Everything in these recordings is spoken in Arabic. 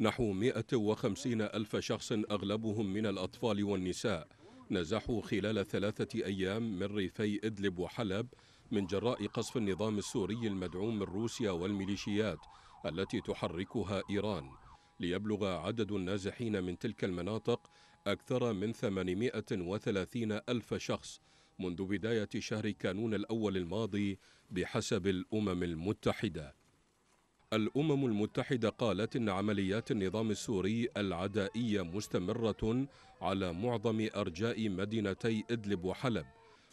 نحو 150 ألف شخص أغلبهم من الأطفال والنساء نزحوا خلال ثلاثة أيام من ريفي إدلب وحلب من جراء قصف النظام السوري المدعوم من روسيا والميليشيات التي تحركها إيران ليبلغ عدد النازحين من تلك المناطق أكثر من 830 ألف شخص منذ بداية شهر كانون الأول الماضي بحسب الأمم المتحدة الأمم المتحدة قالت إن عمليات النظام السوري العدائية مستمرة على معظم أرجاء مدينتي إدلب وحلب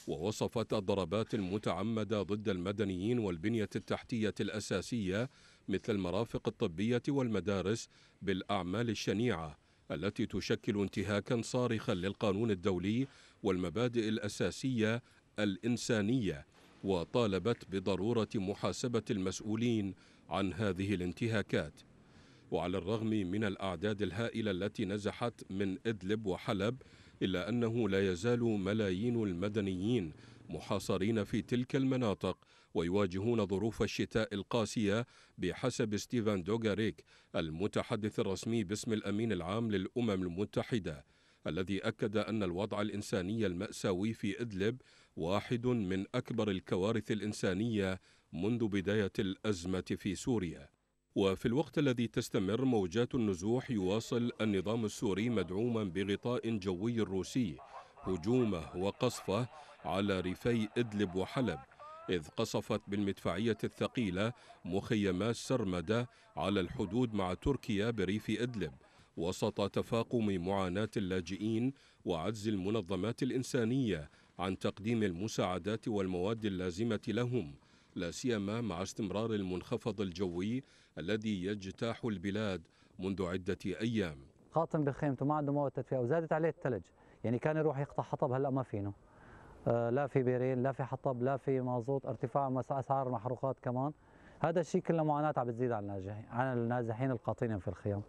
ووصفت الضربات المتعمدة ضد المدنيين والبنية التحتية الأساسية مثل المرافق الطبية والمدارس بالأعمال الشنيعة التي تشكل انتهاكا صارخا للقانون الدولي والمبادئ الأساسية الإنسانية وطالبت بضرورة محاسبة المسؤولين عن هذه الانتهاكات وعلى الرغم من الأعداد الهائلة التي نزحت من إدلب وحلب إلا أنه لا يزال ملايين المدنيين محاصرين في تلك المناطق ويواجهون ظروف الشتاء القاسية بحسب ستيفان دوغاريك المتحدث الرسمي باسم الأمين العام للأمم المتحدة الذي أكد أن الوضع الإنساني المأساوي في إدلب واحد من أكبر الكوارث الإنسانية منذ بداية الأزمة في سوريا وفي الوقت الذي تستمر موجات النزوح يواصل النظام السوري مدعوما بغطاء جوي روسي هجومه وقصفه على ريفي إدلب وحلب إذ قصفت بالمدفعية الثقيلة مخيمات سرمدة على الحدود مع تركيا بريف إدلب وسط تفاقم معاناة اللاجئين وعجز المنظمات الإنسانية عن تقديم المساعدات والمواد اللازمة لهم لا سيما مع استمرار المنخفض الجوي الذي يجتاح البلاد منذ عدة أيام خاطم بخيمته ما عنده مواد تدفئة وزادت عليه الثلج يعني كان يروح يقطع حطب هلأ ما فينه آه، لا في بيرين لا في حطب لا في مازوت ارتفاع اسعار المحروقات كمان هذا الشيء كله معاناه عم بتزيد على النازحين على النازحين القاطنين في الخيام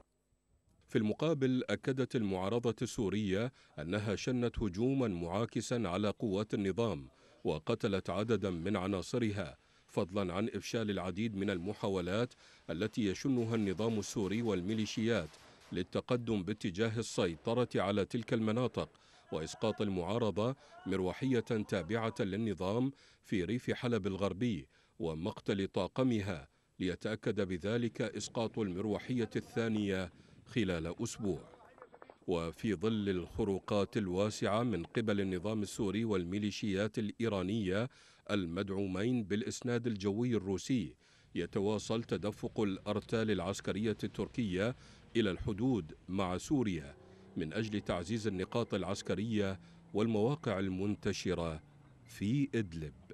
في المقابل أكدت المعارضة السورية أنها شنت هجوما معاكسا على قوات النظام وقتلت عددا من عناصرها فضلا عن إفشال العديد من المحاولات التي يشنها النظام السوري والميليشيات للتقدم باتجاه السيطرة على تلك المناطق وإسقاط المعارضة مروحية تابعة للنظام في ريف حلب الغربي ومقتل طاقمها ليتأكد بذلك إسقاط المروحية الثانية خلال أسبوع وفي ظل الخروقات الواسعة من قبل النظام السوري والميليشيات الإيرانية المدعومين بالإسناد الجوي الروسي يتواصل تدفق الأرتال العسكرية التركية إلى الحدود مع سوريا من أجل تعزيز النقاط العسكرية والمواقع المنتشرة في إدلب